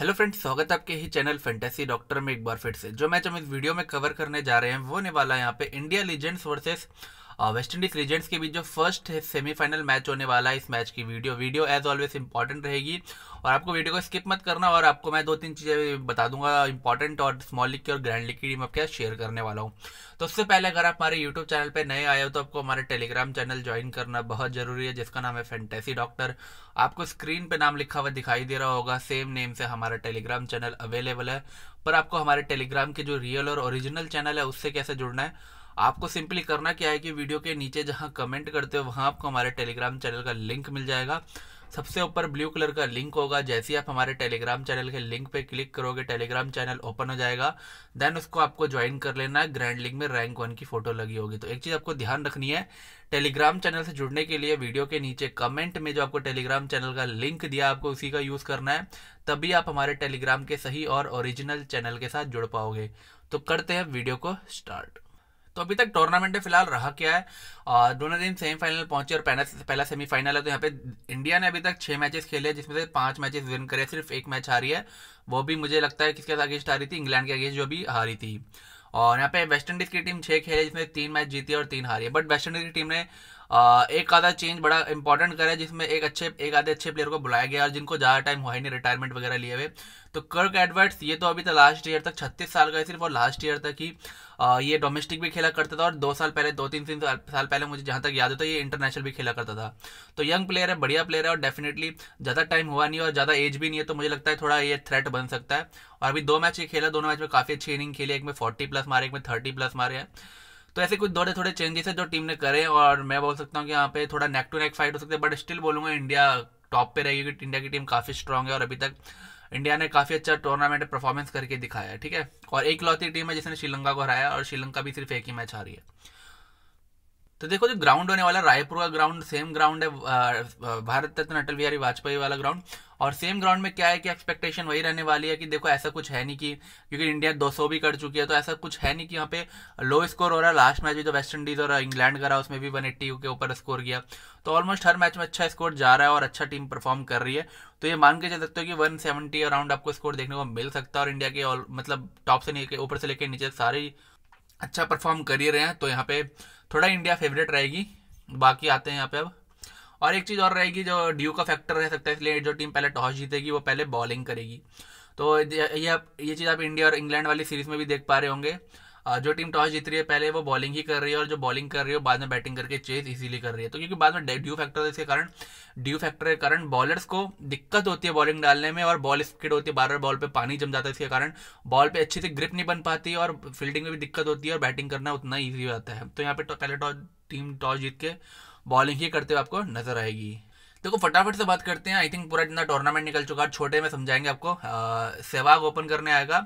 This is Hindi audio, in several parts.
हेलो फ्रेंड्स स्वागत है आपके ही चैनल फैंटेसी डॉक्टर में एक बार फिर से जो मैच हम इस वीडियो में कवर करने जा रहे हैं वो होने वाला है यहाँ पे India Legends versus West Indies Legends के बीच जो फर्स्ट सेमीफाइनल मैच होने वाला है इस मैच की video video as always important रहेगी और आपको वीडियो को स्किप मत करना और आपको मैं दो तीन चीज़ें बता दूंगा इंपॉर्टेंट और स्मॉल लीग की और ग्रैंड लीग की टीम आपके शेयर करने वाला हूँ तो उससे पहले अगर आप हमारे यूट्यूब चैनल पर नए आए हो तो आपको हमारे टेलीग्राम चैनल ज्वाइन करना बहुत जरूरी है जिसका नाम है फेंटेसी डॉक्टर आपको स्क्रीन पर नाम लिखा हुआ दिखाई दे रहा होगा सेम नेम से हमारा टेलीग्राम चैनल अवेलेबल है पर आपको हमारे टेलीग्राम के जो रियल और ओरिजिनल चैनल है उससे कैसे जुड़ना है आपको सिंपली करना क्या है कि वीडियो के नीचे जहाँ कमेंट करते हो वहाँ आपको हमारे टेलीग्राम चैनल का लिंक मिल जाएगा सबसे ऊपर ब्लू कलर का लिंक होगा जैसे ही आप हमारे टेलीग्राम चैनल के लिंक पे क्लिक करोगे टेलीग्राम चैनल ओपन हो जाएगा देन उसको आपको ज्वाइन कर लेना है ग्रैंड लिंक में रैंक वन की फोटो लगी होगी तो एक चीज़ आपको ध्यान रखनी है टेलीग्राम चैनल से जुड़ने के लिए वीडियो के नीचे कमेंट में जो आपको टेलीग्राम चैनल का लिंक दिया आपको उसी का यूज़ करना है तभी आप हमारे टेलीग्राम के सही और ओरिजिनल चैनल के साथ जुड़ पाओगे तो करते हैं वीडियो को स्टार्ट तो अभी तक टूर्नामेंट में फिलहाल रहा क्या है दोनों दिन सेमीफाइनल पहुंचे और पहला पहला सेमीफाइनल है तो यहाँ पे इंडिया ने अभी तक छह मैचेस खेले जिसमें से पांच मैचेस विन करे सिर्फ एक मैच हारी है वो भी मुझे लगता है किसके अगेंस्ट हारी थी इंग्लैंड के अगेंस्ट जो भी हारी थी और यहाँ पे वेस्ट इंडीज़ की टीम छह खेले जिसमें तीन मैच जीती और तीन हारी है बट वेस्ट इंडीज़ की टीम ने एक आधा चेंज बड़ा इंपॉर्टेंट करा है जिसमें एक अच्छे एक आधे अच्छे प्लेयर को बुलाया गया और जिनको ज़्यादा टाइम हुआ ही नहीं रिटायरमेंट वगैरह लिए हुए तो कर्क एडवर्ट्स ये तो अभी तक लास्ट ईयर तक छत्तीस साल का है सिर्फ और लास्ट ईयर तक ही ये डोमेस्टिक भी खेला करता था और दो साल पहले दो तीन तीन साल पहले मुझे जहाँ तक याद होता है तो ये इंटरनेशनल भी खेला करता था तो यंग प्लेयर है बढ़िया प्लेयर है और डेफिनेटली ज़्यादा टाइम हुआ नहीं और ज़्यादा एज भी नहीं है तो मुझे लगता है थोड़ा ये थ्रेट बन सकता है और अभी दो मैच ये खेला दोनों मैच में काफ़ी अच्छी इनिंग खेली एक में फोर्टी प्लस मारे एक में थर्टी प्लस मारे हैं तो ऐसे कुछ थोड़े थोड़े चेंजेस है जो टीम ने करे और मैं बोल सकता हूँ कि यहाँ पे थोड़ा नेक टू नेक फाइट हो सकती है बट स्टिल बोलूँगा इंडिया टॉप पे रहेगी क्योंकि इंडिया की टीम काफ़ी स्ट्रांग है और अभी तक इंडिया ने काफ़ी अच्छा टूर्नामेंट परफॉर्मेंस करके दिखाया है ठीक है और एक लौती टीम है जिसने श्रीलंका को हराया और श्रीलंका भी सिर्फ एक ही मैच हारी है तो देखो जो ग्राउंड होने वाला रायपुर का ग्राउंड सेम ग्राउंड है भारत रत्न अटल बिहारी वाजपेयी वाला ग्राउंड और सेम ग्राउंड में क्या है कि एक्सपेक्टेशन वही रहने वाली है कि देखो ऐसा कुछ है नहीं कि क्योंकि इंडिया 200 भी कर चुकी है तो ऐसा कुछ है नहीं कि यहाँ पे लो स्कोर हो रहा है लास्ट मैच भी जो वेस्ट इंडीज और इंग्लैंड करा उसमें भी वन के ऊपर स्कोर किया तो ऑलमोस्ट हर मैच में अच्छा स्कोर जा रहा है और अच्छा टीम परफॉर्म कर रही है तो ये मान के चल सकते हो कि वन सेवेंटी अराउंड आपको स्कोर देखने को मिल सकता है और इंडिया के मतलब टॉप से ऊपर से लेकर नीचे सारी अच्छा परफॉर्म कर ही रहे हैं तो यहाँ पे थोड़ा इंडिया फेवरेट रहेगी बाकी आते हैं यहाँ पे अब और एक चीज़ और रहेगी जो ड्यू का फैक्टर रह सकता है इसलिए जो टीम पहले टॉस जीतेगी वो पहले बॉलिंग करेगी तो ये ये चीज़ आप इंडिया और इंग्लैंड वाली सीरीज़ में भी देख पा रहे होंगे जो टीम टॉस जीत रही है पहले वो बॉलिंग ही कर रही है और जो बॉलिंग कर रही है बाद में बैटिंग करके चेस इजीली कर रही है तो क्योंकि बाद में ड्यू फैक्टर इसके कारण ड्यू फैक्टर के कारण बॉलर्स को दिक्कत होती है बॉलिंग डालने में और बॉल स्किड होती है बार बार बॉल पर पानी जम जाता है इसके कारण बॉल पर अच्छी से ग्रिप नहीं बन पाती और फील्डिंग में भी दिक्कत होती है और बैटिंग करना उतना ईजी हो जाता है तो यहाँ पे तो पहले टॉस टीम टॉस जीत के बॉलिंग ही करते हुए आपको नजर आएगी देखो फटाफट से बात करते हैं आई थिंक पूरा जितना टूर्नामेंट निकल चुका है छोटे में समझाएंगे आपको सहवाग ओपन करने आएगा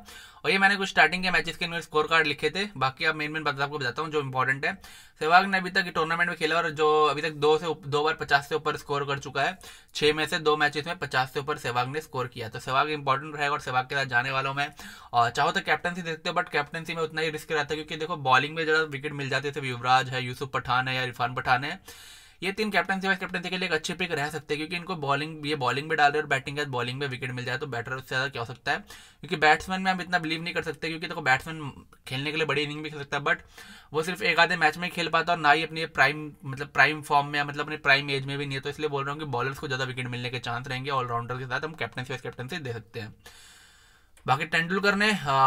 और ये मैंने कुछ स्टार्टिंग के मैचेस के स्कोर कार्ड लिखे थे बाकी आप मेन मेन बात आपको बताता हूँ जो इंपॉर्टेंट है सहवाग ने अभी तक टूर्नामेंट में खेला और जो अभी तक दो से दो बार पचास से ऊपर स्कोर कर चुका है छः में से दो मैचेस में पचास से ऊपर सहवाग ने स्कोर किया तो सहवाग इंपॉर्टेंट रहेगा और सहवाग के साथ जाने वालों में और चाहो तो कैप्टनसी देखते हो बट कैप्टनसी में उतना ही रिस्क रहता है क्योंकि देखो बॉलिंग में ज़रा विकेट मिल जाते थे युवराज है यूसुफ पठान है या इरफान पठान है ये तीन कैप्टनसी वाइस कैप्टनसी के लिए एक अच्छे पिक रह सकते हैं क्योंकि इनको बॉलिंग ये बॉलिंग में डाल रहे और बैटिंग के बॉलिंग में विकेट मिल जाए तो बैटर उससे ज़्यादा क्या हो सकता है क्योंकि बैट्समैन में हम इतना बिलीव नहीं कर सकते क्योंकि देखो तो बैट्समैन खेलने के लिए बड़ी इनिंग भी खेल सकता है बट वो सिर्फ एक आधे मैच में खेल पाता और ना ही अपने प्राइम मतलब प्राइम फॉर्म में मतलब अपने प्राइम एज में भी नहीं है तो इसलिए बोल रहा हूँ कि बॉलर्स को ज़्यादा विकेट मिलने के चांस रहेंगे ऑलराउंडर के साथ हम कैप्टनसी वाइस कैप्टनसी दे सकते हैं बाकी तेंडुलकर ने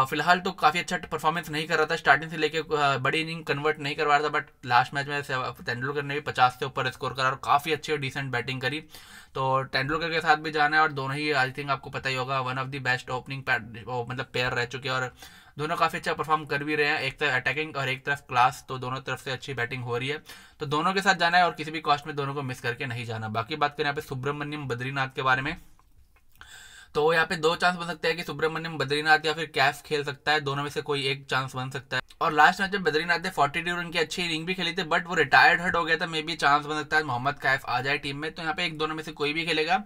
फिलहाल तो काफ़ी अच्छा परफॉर्मेंस नहीं कर रहा था स्टार्टिंग से लेके बड़ी इनिंग कन्वर्ट नहीं करवा रहा था बट लास्ट मैच में तेंडुलकर ने भी पचास से ऊपर स्कोर करा और काफ़ी अच्छी और डिसेंट बैटिंग करी तो तेंडुलकर के साथ भी जाना है और दोनों ही आई थिंक आपको पता ही होगा one of the best opening मतलब पेयर रह चुके हैं और दोनों काफ़ी अच्छा परफॉर्म कर भी रहे हैं एक तरफ अटैकिंग और एक तरफ क्लास तो दोनों तरफ से अच्छी बैटिंग हो रही है तो दोनों के साथ जाना है और किसी भी कॉस्ट में दोनों को मिस करके नहीं जाना बाकी बात करें यहाँ पे सुब्रमण्यम बद्रीनाथ के बारे में तो यहाँ पे दो चांस बन सकते हैं कि सुब्रमण्यम बद्रीनाथ या फिर कैफ खेल सकता है दोनों में से कोई एक चांस बन सकता है और लास्ट मैच में बद्रीनाथ ने फोर्टी टू रन की अच्छी इनिंग भी खेली थी बट वो रिटायर्ड हट हो गया था मे बी चांस बन सकता है मोहम्मद कैफ आ जाए टीम में तो यहाँ पे एक दोनों में से कोई भी खेलेगा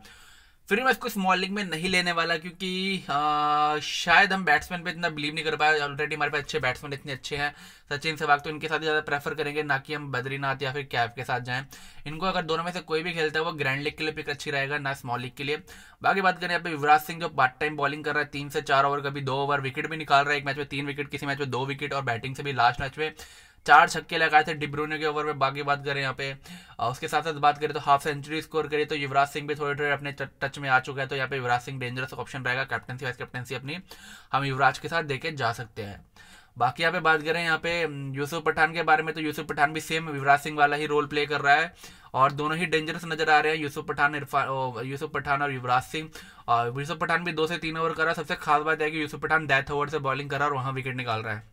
फिर मैं इसको स्मॉल लीग में नहीं लेने वाला क्योंकि आ, शायद हम बैट्समैन पे इतना बिलीव नहीं कर पाए ऑलरेडी हमारे पास अच्छे बैट्समैन इतने अच्छे हैं सचिन सहवाग तो इनके साथ ही ज़्यादा प्रेफर करेंगे ना कि हम बद्रीनाथ या फिर कैफ के साथ जाएं इनको अगर दोनों में से कोई भी खेलता है वो ग्रैंड लीग के लिए पिक अच्छी रहेगा ना स्मॉल लीग के लिए बाकी बात करें यहाँ युवराज सिंह जो पार्ट टाइम बॉलिंग कर रहा है तीन से चार ओवर कभी दो ओवर विकेट भी निकाल रहा है एक मैच में तीन विकेट किसी मैच में दो विकेट और बैटिंग से भी लास्ट मैच में चार छक्के लगाए थे डिब्रोने के ओवर में बाकी बात करें यहाँ पे उसके साथ साथ बात करें तो हाफ सेंचुरी स्कोर करें तो युवराज सिंह भी थोड़े थोड़े अपने टच में आ चुका है तो यहाँ पे युवराज सिंह डेंजरस ऑप्शन रहेगा कैप्टनसी वाइस कैप्टनसी अपनी हम युवराज के साथ देखे जा सकते हैं बाकी यहाँ पे बात करें यहाँ पे यूसुफ पठान के बारे में तो यूसुफ पठान भी सेम युवराज सिंह वाला ही रोल प्ले कर रहा है और दोनों ही डेंजरस नजर आ रहे हैं यूसुफ पठान इरफान यूसुफ पठान और युवराज सिंह और यूसुफ पठान भी दो से तीन ओवर कर रहा है सबसे खास बात है कि यूसुफ पठान डेथ ओवर से बॉलिंग करा और वहाँ विकेट निकाल रहा है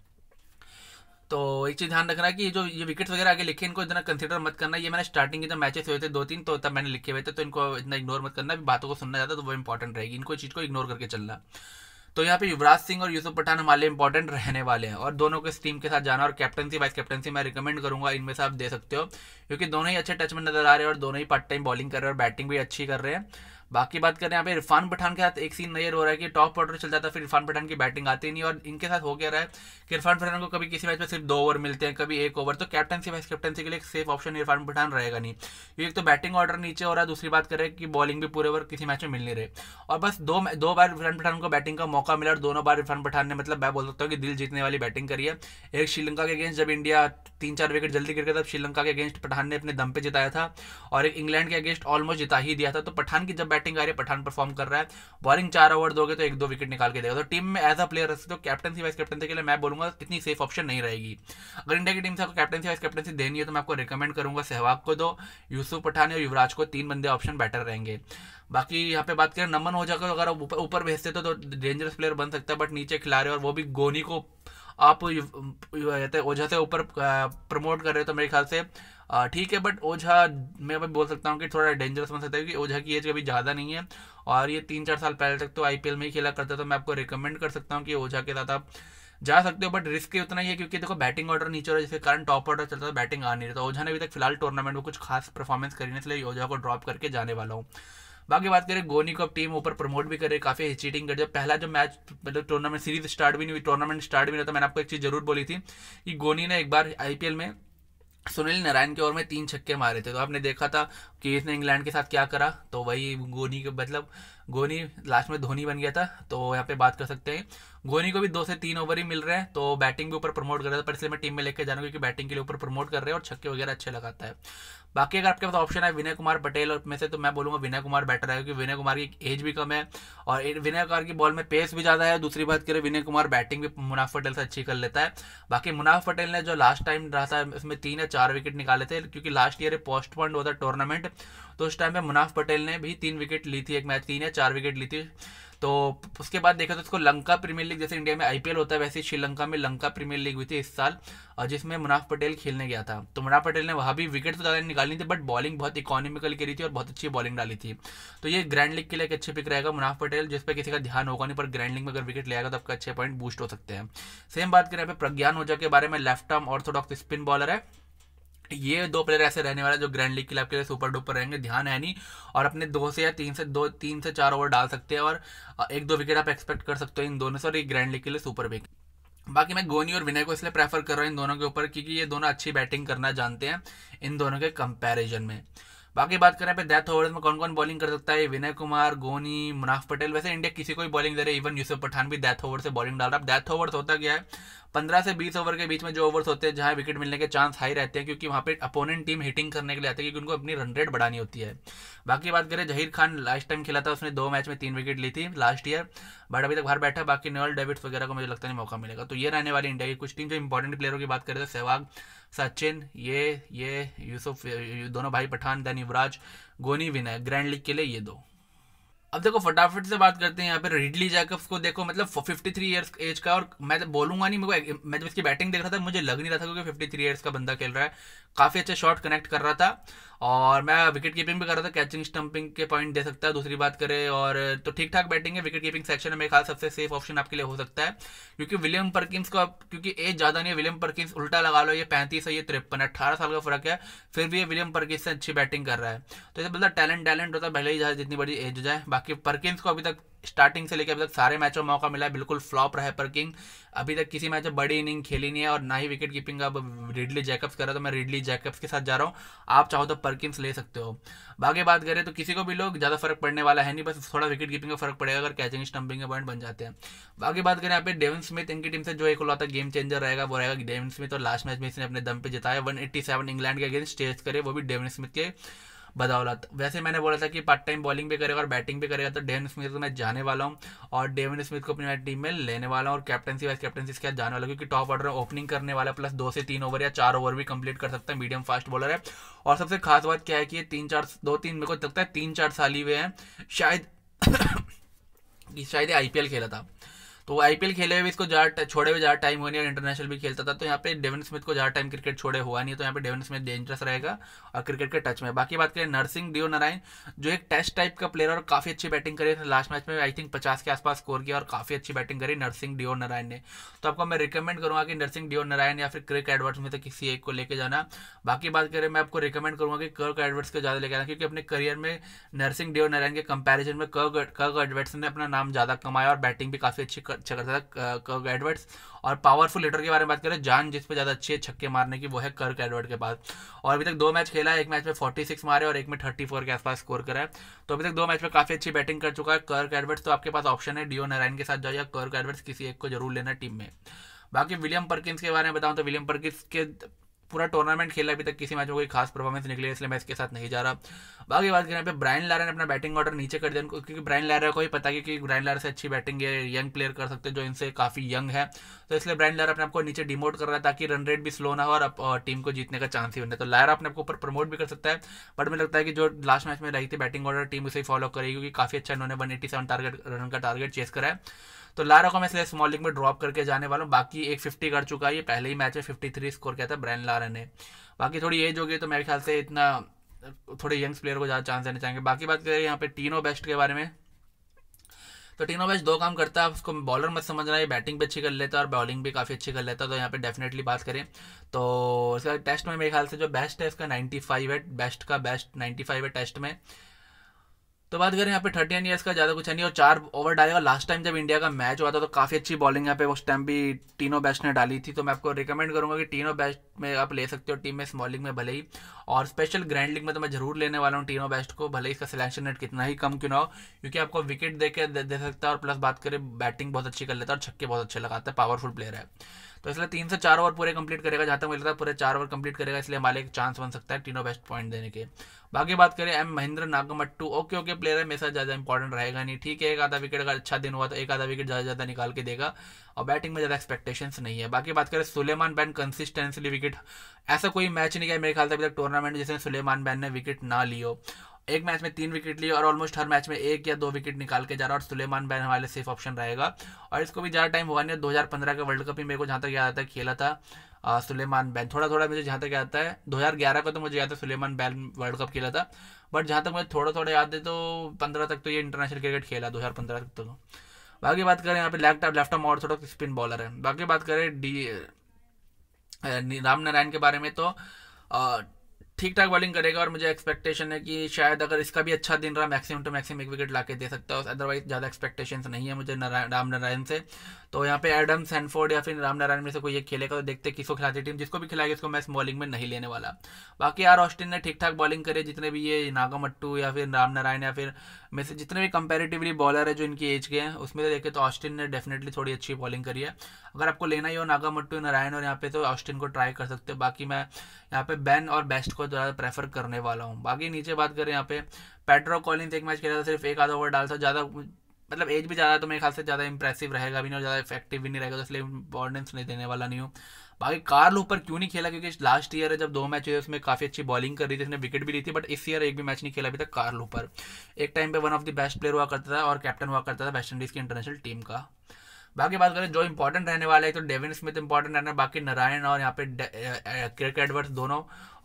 तो एक चीज़ ध्यान रखना कि जो ये विकेट्स वगैरह आगे लिखे इनको इतना कंसिडर मत करना ये मैंने स्टार्टिंग के जब मैचेस हुए थे दो तीन तो तब मैंने लिखे हुए थे तो इनको इतना इग्नोर मत करना बातों को सुनना ज़्यादा तो वो इंपॉर्टेंट रहेगी इनको चीज़ को इग्नोर करके चलना तो यहाँ पे युवराज सिंह और यूसुफ पठान हमारे लिए इंपॉर्टेंट रहने वाले हैं और दोनों के टीम के साथ जाना और कैप्टनसी वाइस कैप्टनसी मैं रिकमेंड करूंगा इनमें से आप दे सकते हो क्योंकि दोनों ही अच्छे टच में नजर आ रहे हैं और दोनों ही पार्ट टाइम बॉलिंग कर रहे हैं और बैटिंग भी अच्छी कर रहे हैं बाकी बात करें यहाँ पे इरफान पठान के साथ एक सीन नजर हो रहा है कि टॉप ऑर्डर चल जाता है फिर इरफान पठान की बैटिंग आती नहीं और इनके साथ हो गया रहा है कि इरफान पठान को कभी किसी मैच में सिर्फ दो ओवर मिलते हैं कभी एक ओवर तो कैप्टनसी वाइस कैप्टनसी के लिए एक सेफ ऑप्शन इरफान पठान रहेगा नहीं क्योंकि एक तो बैटिंग ऑर्डर नीचे हो रहा है दूसरी बात करें कि बॉलिंग भी पूरे ओवर किसी मैच में मिल नहीं रहे और बस दो दो बार इरफान पठान को बैटिंग का मौका मिला और दोनों बार इरफान पठान ने मतलब मैं बोल सकता हूँ कि दिल जीतने वाली बैटिंग करी है एक श्रीलंका के अगेंस्ट जब इंडिया तीन चार विकेट जल्दी गिर गया तब श्रीलंका के अगेंस्ट पठान ने अपने दम पे जिताया था और एक इंग्लैंड के अगेंस्ट ऑलमोस्ट जिता ही दिया था तो पठान की जब बैटिंग आ रही है पठान परफॉर्म कर रहा है बॉलिंग चार ओवर दोगे तो एक दो विकेट निकाल के देगा तो टीम में एज अ प्लेयर रखते तो कैप्टनसी वाइस कैप्टनसी के लिए मैं बोलूंगा कितनी सेफ ऑप्शन नहीं रहेगी अगर इंडिया की टीम से आपको कैप्टनसी वाइस कैप्टनसी देनी है तो मैं आपको रिकमेंड करूंगा सहवाग को दो यूसुफ पठान और युवराज को तीन बंदे ऑप्शन बेटर रहेंगे बाकी यहाँ पे बात करें नमन हो जाकर अगर आप ऊपर भेजते तो, तो डेंजरस प्लेयर बन सकता है बट नीचे खिला रहे और वो भी गोनी को आप ओझा से ऊपर प्रमोट कर रहे हो तो मेरे ख्याल से ठीक है बट ओझा मैं अभी बोल सकता हूँ कि थोड़ा डेंजरस बन सकता है क्योंकि ओझा की एज कभी ज़्यादा नहीं है और ये तीन चार साल पहले तक तो आई में ही खेला करता था तो मैं आपको रिकमेंड कर सकता हूँ कि ओझा के साथ आप जा सकते हो बट रिस्क ही उतना ही है क्योंकि देखो बैटिंग ऑर्डर नीचे हो रहा जिसके कारण टॉप ऑर्डर चलता है बैटिंग आ नहीं रहा था तो ओझा ने अभी तक फिलहाल टूर्नामेंट में कुछ खास परफॉर्मेंस करी नहीं इसलिए ओझा को ड्रॉप करके जाने वाला हूँ बाकी बात करें गोनी को अब टीम ऊपर प्रमोट भी करे काफी चीटिंग कर जब पहला जो मैच मतलब टूर्नामेंट सीरीज स्टार्ट भी नहीं हुई टूर्नामेंट स्टार्ट भी नहीं था तो मैंने आपको एक चीज जरूर बोली थी कि गोनी ने एक बार आईपीएल में सुनील नारायण के ओवर में तीन छक्के मारे थे तो आपने देखा था कि इसने इंग्लैंड के साथ क्या करा तो वही गोनी के मतलब गोनी लास्ट में धोनी बन गया था तो यहाँ पे बात कर सकते हैं गोनी को भी दो से तीन ओवर ही मिल रहे हैं तो बैटिंग भी ऊपर प्रमोट कर रहा था पर इसलिए मैं टीम में लेके जाना क्योंकि बैटिंग के लिए ऊपर प्रमोट कर रहे हैं और छक्के वगैरह अच्छे लगाता है बाकी अगर आपके पास ऑप्शन है विनय कुमार पटेल और में से तो मैं बोलूंगा विनय कुमार बेटर है क्योंकि विनय कुमार की एज भी कम है और विनय कुमार की बॉल में पेस भी ज़्यादा है दूसरी बात करें विनय कुमार बैटिंग भी मुनाफ पटेल से अच्छी कर लेता है बाकी मुनाफ पटेल ने जो लास्ट टाइम रहा था उसमें तीन या चार विकेट निकाले थे क्योंकि लास्ट ईयर पोस्टपोन हुआ था टूर्नामेंट तो उस टाइम में मुनाफ पटेल ने भी तीन विकेट ली थी एक मैच तीन या चार विकेट ली थी तो उसके बाद देखा तो इसको लंका प्रीमियर लीग जैसे इंडिया में आईपीएल होता है वैसे श्रीलंका में लंका प्रीमियर लीग हुई थी इस साल और जिसमें मुनाफ पटेल खेलने गया था तो मुनाफ पटेल ने वहाँ भी विकेट तो ज़्यादा निकालनी थी बट बॉलिंग बहुत इकोनॉमिकल करी थी और बहुत अच्छी बॉलिंग डाली थी तो ये ग्रैंड लीग के लिए एक अच्छे पिक रहेगा मुनाफ पटेल जिस पर किसी का ध्यान होगा नहीं पर ग्रैंड लीग में अगर विकेट लेगा तो आपका अच्छे पॉइंट बूस्ट हो सकते हैं सेम बात करें प्रज्ञान ओझा के बारे में left arm orthodox spin bowler है ये दो प्लेयर ऐसे रहने वाले जो ग्रैंड लीग के लिए आपके लिए सुपर डुपर रहेंगे ध्यान है नहीं और अपने दो से या तीन से दो तीन से चार ओवर डाल सकते हैं और एक दो विकेट आप एक्सपेक्ट कर सकते हो इन दोनों से और एक ग्रैंड लीग के लिए सुपर भी बाकी मैं गोनी और विनय को इसलिए प्रेफर कर रहा हूँ इन दोनों के ऊपर क्योंकि ये दोनों अच्छी बैटिंग करना जानते हैं इन दोनों के कंपेरिजन में बाकी बात करें पे डेथ ओवर्स में कौन कौन बॉलिंग कर सकता है विनय कुमार गोनी मुनाफ पटेल वैसे इंडिया किसी को भी बॉलिंग दे रहे इवन यूसुफ पठान भी डेथ ओवर से बॉलिंग डाल रहा है डेथ ओवर्स होता क्या है पंद्रह से बीस ओवर के बीच में जो ओवर्स होते हैं जहां विकेट मिलने के चांस हाई रहते हैं क्योंकि वहां पे अपोनेंट टीम हिटिंग करने के लिए आती है क्योंकि उनको अपनी रन रेट बढ़ानी होती है बाकी बात करें जहीर खान लास्ट टाइम खेला था उसने दो मैच में तीन विकेट ली थी लास्ट ईयर बट अभी तक बाहर बैठा बाकी नोल डेविड्स वगैरह को मुझे लगता नहीं मौका मिलेगा तो ये रहने वाली इंडिया की कुछ टीम जो इंपॉर्टेंट प्लेयरों की बात करें तो सहवाग सचिन ये ये यूसुफ दोनों भाई पठान दैन युवराज गोनी विनय ग्रैंड लीग के लिए ये दो अब देखो फटाफट से बात करते हैं यहाँ पे रिडली जैकब्स को देखो मतलब 53 ईयर्स एज का और मैं तो बोलूंगा नहीं मेरे को मैं जब इसकी बैटिंग देख रहा था मुझे लग नहीं रहा था क्योंकि 53 ईयर्स का बंदा खेल रहा है काफ़ी अच्छे शॉट कनेक्ट कर रहा था और मैं विकेट कीपिंग भी कर रहा था कैचिंग स्टंपिंग के पॉइंट दे सकता है दूसरी बात करें और तो ठीक ठाक बैटिंग है विकेट कीपिंग सेक्शन में मेरे ख्याल सबसे सेफ ऑप्शन आपके लिए हो सकता है क्योंकि विलियम परकिंस को क्योंकि एज ज़्यादा नहीं है विलियम परकिंस उल्टा लगा लो ये पैंतीस है ये तिरपन अठारह साल का फर्क है फिर भी ये विलियम परकिंस से अच्छी बैटिंग कर रहा है तो इसे बंदा टैलेंट टैलेंट होता है भले ही जहाँ जितनी बड़ी एज हो जाए बाकी परकिंस को अभी तक स्टार्टिंग से लेकर अभी तक सारे मैचों में मौका मिला है बिल्कुल फ्लॉप रहा है परकिंग अभी तक किसी मैच में बड़ी इनिंग खेली नहीं है और ना ही विकेट कीपिंग अब रिडली जैकब्स कर रहा तो मैं रिडली जैकब्स के साथ जा रहा हूँ आप चाहो तो परकिंस ले सकते हो बाकी बात करें तो किसी को भी लोग ज़्यादा फर्क पड़ने वाला है नहीं बस थोड़ा विकेट कीपिंग का फर्क पड़ेगा अगर कैचिंग स्टम्पिंग के पॉइंट बन जाते हैं बाकी बात करें यहाँ पे डेवन स्मिथ इनकी टीम से जो एक लौता गेम चेंजर रहेगा वो रहेगा डेवन स्मिथ और लास्ट मैच में इसने अपने दम पे जिताया वन इंग्लैंड के अगेंस्ट टेस्ट करे वो भी डेविन स्मिथ के बदौलत वैसे मैंने बोला था कि पार्ट टाइम बॉलिंग भी करेगा और बैटिंग भी करेगा तो डेवन स्मिथ तो मैं जाने वाला हूँ और डेवन स्मिथ को अपनी टीम में लेने वाला हूँ और कैप्टनसी वाइस कैप्टनसी इसके जाने वाला क्योंकि टॉप ऑर्डर ओपनिंग करने वाला प्लस दो से तीन ओवर या चार ओवर भी कंप्लीट कर सकता है मीडियम फास्ट बॉलर है और सबसे खास बात क्या है कि ये तीन चार दो तीन मेरे को लगता है तीन चार साल ही हुए हैं शायद शायद आई खेला था तो आईपीएल खेले हुए इसको ज़्यादा छोड़े हुए ज़्यादा टाइम हुआ नहीं और इंटरनेशनल भी खेलता था तो यहाँ पे डेविन स्मिथ को ज़्यादा टाइम क्रिकेट छोड़े हुआ नहीं तो यहाँ पे डेविन स्मिथ डेंजरस रहेगा और क्रिकेट के टच में बाकी बात करें नरसिंह डियो नारायण जो एक टेस्ट टाइप का प्लेयर और काफ़ी अच्छी बैटिंग करी लास्ट मैच में आई थिंक पचास के आसपास स्कोर किया और काफ़ी अच्छी बैटिंग करी नर्सिंग डिओ नारायण ने तो आपको मैं रिकमेंड करूँगा कि नर्सिंग डीओ नारायण या फिर क्रिक एडवर्ट्स में से किसी एक को लेकर जाना बाकी बात करें मैं आपको रिकमेंड करूँगा कि कर्क एडवर्ट्स को ज़्यादा लेकर आना क्योंकि अपने करियर में नरसिंह डीओ नारायण के कंपेरिजन में कर्क एडवर्ट्स ने अपना नाम ज़्यादा कमाया और बैटिंग भी काफ़ी अच्छी अच्छा करता था कर्क एडवर्ड्स और पावरफुल लेटर के बारे में बात करें जान जिस पे ज़्यादा अच्छी है छक्के मारने की वो है कर्क एडवर्ड के पास और अभी तक दो मैच खेला है एक मैच में फोर्टी सिक्स मारे और एक में थर्टी फोर के आसपास स्कोर करा है तो अभी तक दो मैच में काफ़ी अच्छी बैटिंग कर चुका है कर्क एडवर्ड्स तो आपके पास ऑप्शन है डीओ नारायण के साथ जाओ या कर्क एडवर्ड्स किसी एक को जरूर लेना टीम में बाकी विलियम परकिंस के बारे में बताऊँ तो विलियम परकिंस के पूरा टूर्नामेंट खेला अभी तक किसी मैच में कोई खास परफॉर्मेंस निकले इसलिए मैं इसके साथ नहीं जा रहा बाकी बात करें पे ब्रायन लारा ने अपना बैटिंग ऑर्डर नीचे कर दिया क्योंकि ब्रायन लारा को ही पता है कि ब्रायन लारा से अच्छी बैटिंग है यंग प्लेयर कर सकते हैं जो इनसे काफ़ी यंग है तो इसलिए ब्रायन लारा अपने आपको नीचे डिमोट कर रहा है ताकि रन रेट भी स्लो ना हो और टीम को जीतने का चांस ही बने तो लारा अपने आपको ऊपर प्रमोट भी कर सकता है बट मुझे लगता है कि जो लास्ट मैच में रही थी बैटिंग ऑर्डर टीम उसे फॉलो करेगी क्योंकि काफ़ी अच्छा इन्होंने वन टारगेट रन का टारगेट चेस करा है तो लारा को मैं इसलिए स्मॉल लीग में ड्रॉप करके जाने वाला हूँ बाकी एक फिफ्टी कर चुका है ये पहले ही मैच में फिफ्टी थ्री स्कोर किया था ब्रैन लारा ने बाकी थोड़ी एज हो गई तो मेरे ख्याल से इतना थोड़े यंग्स प्लेयर को ज़्यादा चांस देने चाहेंगे बाकी बात करें यहाँ पे टीनो बेस्ट के बारे में तो टीनो बेस्ट दो काम करता है उसको बॉलर मत समझना ये बैटिंग भी अच्छी कर लेता है और बॉलिंग भी काफ़ी अच्छी कर लेता है तो यहाँ पे डेफिनेटली बात करें तो इसका टेस्ट में मेरे ख्याल से जो बेस्ट है इसका नाइन्टी है बेस्ट का बेस्ट नाइन्टी है टेस्ट में तो बात करें यहाँ पे थर्टी एन ईयर्स का ज़्यादा कुछ है नहीं और चार ओवर डाले और लास्ट टाइम जब इंडिया का मैच हुआ था तो काफ़ी अच्छी बॉलिंग यहाँ पे उस टाइम भी टीनो बेस्ट ने डाली थी तो मैं आपको रिकमेंड करूँगा कि टीनो बेस्ट में आप ले सकते हो टीम में स्मॉलिंग में भले ही और स्पेशल ग्रैंड लीग में तो मैं जरूर लेने वाला हूँ टीनो बेस्ट को भले ही इसका सिलेक्शन रेट कितना ही कम क्यों ना हो क्योंकि आपको विकेट दे के दे सकता है और प्लस बात करें बैटिंग बहुत अच्छी कर लेता है और छक्के बहुत अच्छे लगाता है पावरफुल प्लेयर है तो इसलिए तीन से चार ओवर पूरे कंप्लीट करेगा जहाँ तक मुझे लगता है पूरे चार ओवर कंप्लीट करेगा इसलिए हमारे एक चांस बन सकता है तीनों बेस्ट पॉइंट देने के बाकी बात करें एम Mahendra Nagamootoo okay okay player है मेरे साथ ज़्यादा इंपॉर्टेंट रहेगा नहीं ठीक है एक आधा विकेट अगर अच्छा दिन हुआ तो एक आधा विकेट ज़्यादा ज़्यादा निकाल के देगा और बैटिंग में ज़्यादा एक्सपेक्टेशन नहीं है बाकी बात करें सुलेमान बैन कंसिस्टेंसली विकेट ऐसा कोई मैच नहीं गया मेरे ख्याल से अभी तक टूर्नामेंट जिसमें सुलेमान बैन ने विकेट ना लियो एक मैच में तीन विकेट लिए और ऑलमोस्ट हर मैच में एक या दो विकेट निकाल के जा रहा है और सुलेमान बैन हमारे सेफ ऑप्शन रहेगा और इसको भी ज़्यादा टाइम हुआ नहीं दो हज़ार पंद्रह का वर्ल्ड कप ही मेरे को जहाँ तक याद आता है खेला था सुलेमान बैन थोड़ा थोड़ा मुझे जहाँ तक याद है दो हज़ार ग्यारह का तो मुझे याद है सुलेमान बैन वर्ल्ड कप खेला था बट जहाँ तक मुझे थोड़ा थोड़ा याद है तो पंद्रह तक तो ये इंटरनेशनल क्रिकेट खेला दो हज़ार पंद्रह तक तो बाकी बात करें यहाँ पे लेफ्ट और ऑर्थोडॉक्स स्पिन बॉलर है बाकी बात करें डी राम नारायण के बारे में तो ठीक ठाक बॉलिंग करेगा और मुझे एक्सपेक्टेशन है कि शायद अगर इसका भी अच्छा दिन रहा मैक्सिमम टू मैक्सिमम एक विकेट ला के दे सकता है अदरवाइज ज़्यादा एक्सपेक्टेशन नहीं है मुझे राम नारायण से तो यहाँ पे एडम सैनफोर्ड या फिर राम नारायण में से कोई एक खेलेगा तो देखते किसको खिलाती टीम जिसको भी खिलाएगी उसको मैं इस बॉलिंग में नहीं लेने वाला बाकी यार ऑस्टिन ने ठीक ठाक बॉलिंग करे जितने भी ये नागा मट्टू या फिर राम नारायण या फिर में से जितने भी कंपेरेटिवली बॉलर है जो इनकी एज के हैं उसमें से देखें तो ऑस्टिन ने डेफिनेटली थोड़ी अच्छी बॉलिंग करी है अगर आपको लेना ही हो नागा मट्टू नारायण और यहाँ पे तो ऑस्टिन को ट्राई कर सकते हो बाकी मैं यहाँ पे बैन और बेस्ट को ज़्यादा प्रेफर करने वाला हूँ बाकी नीचे बात करें यहाँ पे पेट्रो कॉलिंग एक मैच खेला था सिर्फ एक आधा ओवर डाल था ज़्यादा मतलब एज भी ज़्यादा तो मेरे ख्याल से ज़्यादा इंप्रेसिव रहेगा भी नहीं और ज़्यादा इफेक्टिव भी नहीं रहेगा तो इसलिए इंपॉर्टेंस नहीं देने वाला नहीं हूँ बाकी कार्ल ऊपर क्यों नहीं खेला क्योंकि लास्ट ईयर है जब दो मैच हुए उसमें काफ़ी अच्छी बॉलिंग कर रही थी उसने विकेट भी ली थी बट इस ईयर एक भी मैच नहीं खेला अभी तक कार्ल ऊपर एक टाइम पे one of the best player हुआ करता था और कैप्टन हुआ करता था वेस्ट इंडीज़ की इंटरनेशनल टीम का बाकी बात करें जो इंपॉर्टेंट रहने वाला है तो डेविन स्मिथ इंपॉर्टेंट रहना है बाकी नारायण और यहाँ पे क्रिक एडवर्स दोनों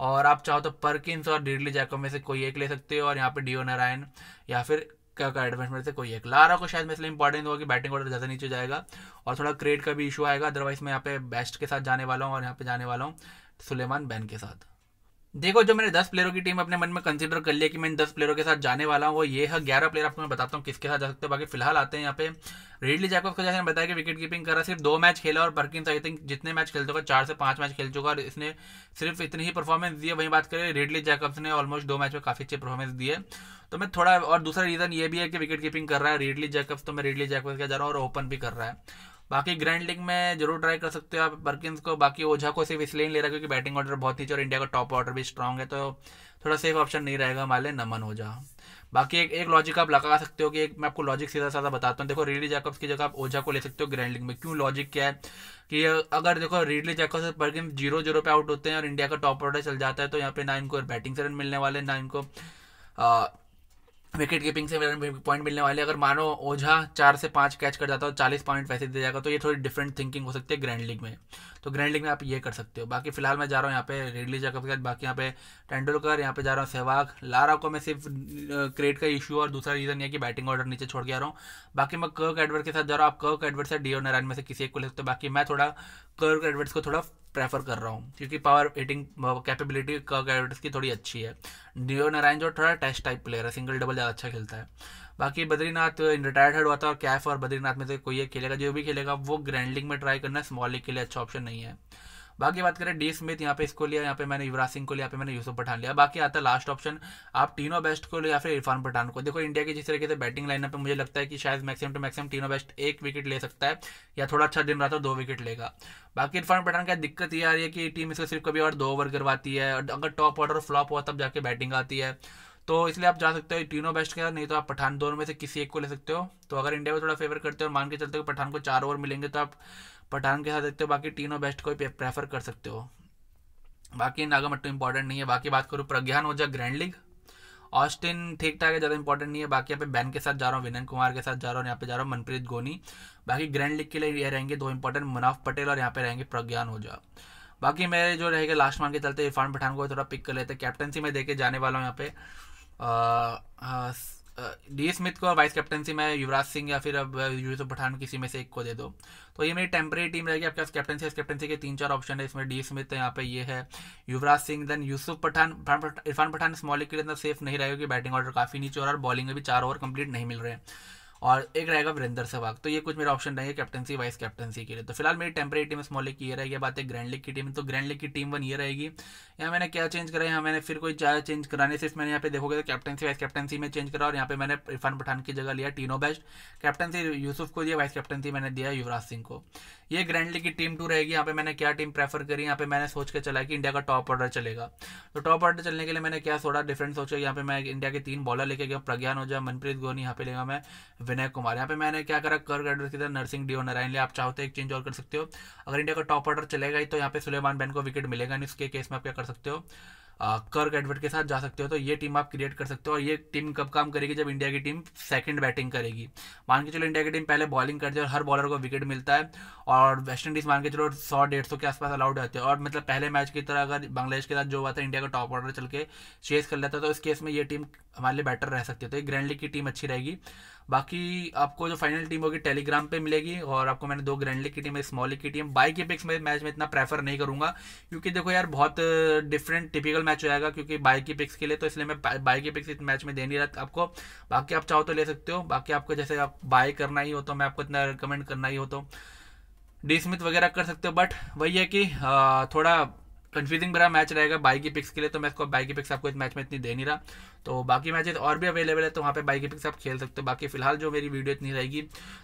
और आप चाहो तो परकिंस और डीडली जैको में से कोई एक ले सकते हो और यहाँ पे डीओ नारायण या फिर का एडवांस में से कोई एक लारा को शायद इसलिए इंपॉर्टेंट होगा कि बैटिंग ऑर्डर ज़्यादा नीचे जाएगा और थोड़ा क्रेड का भी इशू आएगा अदरवाइज मैं यहाँ पे बेस्ट के साथ जाने वाला हूँ और यहाँ पे जाने वाला हूँ सुलेमान बैन के साथ देखो जो मैंने दस प्लेयरों की टीम अपने मन में कंसिडर कर लिया कि मैं इन दस प्लेयरों के साथ जाने वाला हूँ वो ये है ग्यारह प्लेयर आपको मैं बताता हूँ किसके साथ जा सकते हो बाकी फिलहाल आते हैं यहाँ पे रेडली जैकब्स का जैसे मैंने बताया कि विकेट कीपिंग कर रहा सिर्फ दो मैच खेला और बर्किन आई थिंक जितने मैच खेल चुका चार से पाँच मैच खेल चुका और इसने सिर्फ इतनी ही परफॉर्मेंस दी है वहीं बात करें रेडली जैकब्स ने ऑलमोस्ट दो मैच में काफ़ी अच्छी परफॉर्मेंस दी है तो मैं थोड़ा और दूसरा रीज़न ये भी है कि विकेट कीपिंग कर रहा है रेडली जैकब्स तो मैं रेडली जैकब्स का जा रहा हूँ और ओपन भी कर रहा है बाकी ग्रैंड लीग में जरूर ट्राई कर सकते हो आप बर्किंस को बाकी ओझा को सिर्फ इसलिए ले रहा क्योंकि बैटिंग ऑर्डर बहुत नीचे और इंडिया का टॉप ऑर्डर भी स्ट्रांग है तो थोड़ा सेफ ऑप्शन नहीं रहेगा हमारे नमन ओझा बाकी एक एक लॉजिक आप लगा सकते हो कि एक मैं आपको लॉजिक सीधा साधा बताता हूँ देखो रीडली जैकब्स की जगह आप ओझा को ले सकते हो ग्रैंड लीग में क्यों लॉजिक क्या है कि अगर देखो रीडली जैकब्स पर गेम जीरो जीरो पे आउट होते हैं और इंडिया का टॉप ऑर्डर चल जाता है तो यहाँ पे ना इनको बैटिंग से रन मिलने वाले ना इनको विकेट कीपिंग से पॉइंट मिलने वाले अगर मानो ओझा चार से पाँच कैच कर जाता है और चालीस पॉइंट वैसे दे जाएगा तो ये थोड़ी डिफरेंट थिंकिंग हो सकती है ग्रैंड लीग में तो ग्रैंड लीग में आप ये कर सकते हो बाकी फिलहाल मैं जा रहा हूँ यहाँ पे रेडली जगह के साथ बाकी यहाँ पे टेंडुलकर यहाँ पे जा रहा हूँ सहवाग लारा को मैं सिर्फ क्रेट का इशू और दूसरा रीज़न यह कि बैटिंग ऑर्डर नीचे छोड़ के आ रहा हूँ बाकी मैं कर्क एडवर्ड के साथ जा रहा हूँ आप कर्क एडवर्ड से डी ओ नारायण में से किसी एक को ले सकते हो बाकी मैं थोड़ा कर्क एडवर्ड्स को थोड़ा प्रेफर कर रहा हूँ क्योंकि पावर हिटिंग कैपेबिलिटी का की थोड़ी अच्छी है डियो नारायण जो थोड़ा टेस्ट टाइप प्लेयर है सिंगल डबल ज़्यादा अच्छा खेलता है बाकी बद्रीनाथ रिटायर्ड uh, हेड हुआ था और कैफ और बद्रीनाथ में से कोई एक खेलेगा जो भी खेलेगा वो ग्रैंडलिंग में ट्राई करना स्मॉल लीग के लिए अच्छा ऑप्शन नहीं है बाकी बात करें डी स्मिथ यहाँ पे इसको लिया यहाँ पे मैंने युवराज सिंह को लिया यहाँ पे मैंने यूसुफ पठान लिया बाकी आता है लास्ट ऑप्शन आप तीनों बेस्ट को या फिर इरफान पठान को देखो इंडिया की जिस तरीके से बैटिंग लाइन में मुझे लगता है कि शायद मैक्सिमम टू मैक्सिमम तीनों बेस्ट एक विकेट ले सकता है या थोड़ा अच्छा दिन रहा तो दो विकेट लेगा बाकी इरफान पठान का दिक्कत ये आ रही है कि टीम इसको सिर्फ कभी और दो ओवर करवाती है और अगर टॉप ऑर्डर फ्लॉप हुआ तब जाके बैटिंग आती है तो इसलिए आप जा सकते हो तीनों बेस्ट के नहीं तो आप पठान दोनों में से किसी एक को ले सकते हो तो अगर इंडिया को थोड़ा फेवर करते हो मान के चलते हो पठान को चार ओवर मिलेंगे तो आप पठान के साथ देखते हो बाकी तीनों बेस्ट को प्रेफर कर सकते हो बाकी नागामट्टू इंपॉर्टेंट नहीं है बाकी बात करूँ Pragyan Ojha grand league Austin ठीक ठाक है ज़्यादा इंपॉर्टेंट नहीं है बाकी यहाँ पे बैन के साथ जा रहा हूँ विनय कुमार के साथ जा रहा हूँ यहाँ पे जा रहा हूँ मनप्रीत गोनी बाकी ग्रैंड लीग के लिए ये रहेंगे दो इंपॉर्टेंट मुनाफ पटेल और यहाँ पे रहेंगे प्रज्ञान जा बाकी मेरे जो रहेगा लास्ट मान के चलते इरफान पठान को थोड़ा पिक कर लेते कैप्टनसी में देखे जाने वाला हूँ यहाँ पे डी स्मिथ को वाइस कैप्टनसी में युवराज सिंह या फिर अब यूसुफ पठान किसी में से एक को दे दो तो ये मेरी टेम्प्रेरी टीम रहेगी आपके पास कैप्टनसी इस कैप्टनसी के तीन चार ऑप्शन है इसमें डी स्मिथ है तो यहाँ पे ये है युवराज सिंह देन यूसुफ पठान इरफान पठान स्मॉलिक के लिए इतना तो सेफ नहीं रहेगा क्योंकि बैटिंग ऑर्डर काफ़ी नीचे हो रहा है और बॉलिंग में भी चार ओवर कंप्लीट नहीं मिल रहे हैं और एक रहेगा वीरेंद्र सहवाग तो ये कुछ मेरा ऑप्शन रहेगा कैप्टनसी वाइस कैप्टनसी के लिए तो फिलहाल मेरी टेम्प्रेरी टीम स्मॉल लीग की ये रहेगी बात है ग्रैंड लीग की टीम तो ग्रैंड लीग की टीम वन ये रहेगी यहाँ मैंने क्या चेंज कराया यहाँ मैंने फिर कोई ज़्यादा चेंज कराने सिर्फ मैंने यहाँ पे देखोगे तो कैप्टनसी वाइस कैप्टनसी में चेंज करा और यहाँ पे मैंने इरफान पठान की जगह लिया टीनो बेस्ट कैप्टनसी यूसुफ को दिया वाइस कैप्टनसी मैंने दिया युवराज सिंह को ये ग्रैंड लीग की टीम टू रहेगी यहाँ पे मैंने क्या टीम प्रेफर करी यहाँ पे मैंने सोच के चला कि इंडिया का टॉप ऑर्डर चलेगा तो टॉप ऑर्डर चलने के लिए मैंने क्या थोड़ा डिफरेंट सोचा यहाँ पे मैं इंडिया के तीन बॉलर लेके गया प्रज्ञान हो जाए मनप्रीत गोनी यहाँ पे लेगा मैं विनय कुमार यहाँ पे मैंने क्या करा कर ग्रेजुएट की तरह नर्सिंग डी नारायण लिया आप चाहो तो एक चेंज और कर सकते हो अगर इंडिया का टॉप ऑर्डर चलेगा ही तो यहाँ पे सुलेमान बैन को विकेट मिलेगा नहीं उसके केस में आप क्या कर सकते हो कर्क एडवर्ट के साथ जा सकते हो तो ये टीम आप क्रिएट कर सकते हो और ये टीम कब काम करेगी जब इंडिया की टीम सेकंड बैटिंग करेगी मान के चलो इंडिया की टीम पहले बॉलिंग करती है और हर बॉलर को विकेट मिलता है और वेस्ट इंडीज मान के चलो सौ डेढ़ सौ के आसपास अलाउड रहते हैं और मतलब पहले मैच की तरह अगर बांग्लादेश के साथ जो हुआ था इंडिया का टॉप ऑर्डर चल के चेस कर लेता तो इस केस में ये टीम हमारे लिए बेटर रह सकती है तो ये ग्रैंड लीग की टीम अच्छी रहेगी बाकी आपको जो फाइनल टीम होगी टेलीग्राम पे मिलेगी और आपको मैंने दो ग्रैंड लीग की टीम एक स्मॉल लीग की टीम बाई के पिक्स में मैच में इतना प्रेफर नहीं करूंगा क्योंकि देखो यार बहुत डिफरेंट टिपिकल मैच हो जाएगा क्योंकि बाई के पिक्स के लिए तो इसलिए मैं बाई के पिक्स इस मैच में दे नहीं रहा आपको बाकी आप चाहो तो ले सकते हो बाकी आपको जैसे आप बाय करना ही हो तो मैं आपको इतना रिकमेंड करना ही हो तो डिसमिथ वगैरह कर सकते हो बट वही है कि थोड़ा कन्फ्यूजिंग भरा मैच रहेगा बाई की पिक्स के लिए तो मैं इसको बाई की पिक्स आपको इस मैच में इतनी दे नहीं रहा तो बाकी मैचेस और भी अवेलेबल है तो वहाँ पे बाई पिक्स आप खेल सकते हो बाकी फिलहाल जो मेरी वीडियो इतनी रहेगी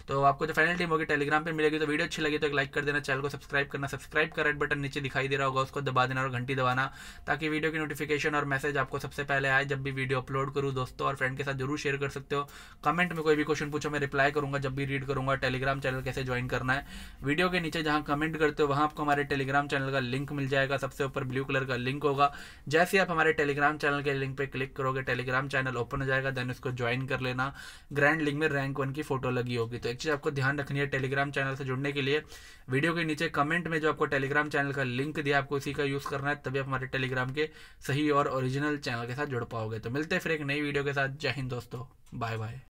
तो आपको जो फाइनल टीम होगी टेलीग्राम पर मिलेगी तो वीडियो अच्छी लगी तो एक लाइक कर देना चैनल को सब्सक्राइब करना सब्सक्राइब का रेड बटन नीचे दिखाई दे रहा होगा उसको दबा देना और घंटी दबाना ताकि वीडियो की नोटिफिकेशन और मैसेज आपको सबसे पहले आए जब भी वीडियो अपलोड करूँ दोस्तों और फ्रेंड के साथ जरूर शेयर कर सकते हो कमेंट में कोई भी क्वेश्चन पूछो मैं रिप्लाई करूँगा जब भी रीड करूँगा टेलीग्राम चैनल कैसे ज्वाइन करना है वीडियो के नीचे जहाँ कमेंट करते हो वहाँ आपको हमारे टेलीग्राम चैनल का लिंक मिल जाएगा सबसे ऊपर ब्लू कलर का लिंक होगा जैसे आप हमारे टेलीग्राम चैनल के लिंक पर क्लिक करोगे टेलीग्राम चैनल ओपन हो जाएगा देन उसको ज्वाइन कर लेना ग्रैंड लिंक में रैंक वन की फोटो लगी होगी तो एक चीज़ आपको ध्यान रखनी है टेलीग्राम चैनल से जुड़ने के लिए वीडियो के नीचे कमेंट में जो आपको टेलीग्राम चैनल का लिंक दिया आपको उसी का यूज़ करना है तभी आप हमारे टेलीग्राम के सही और ओरिजिनल चैनल के साथ जुड़ पाओगे तो मिलते फिर एक नई वीडियो के साथ जय हिंद दोस्तों बाय बाय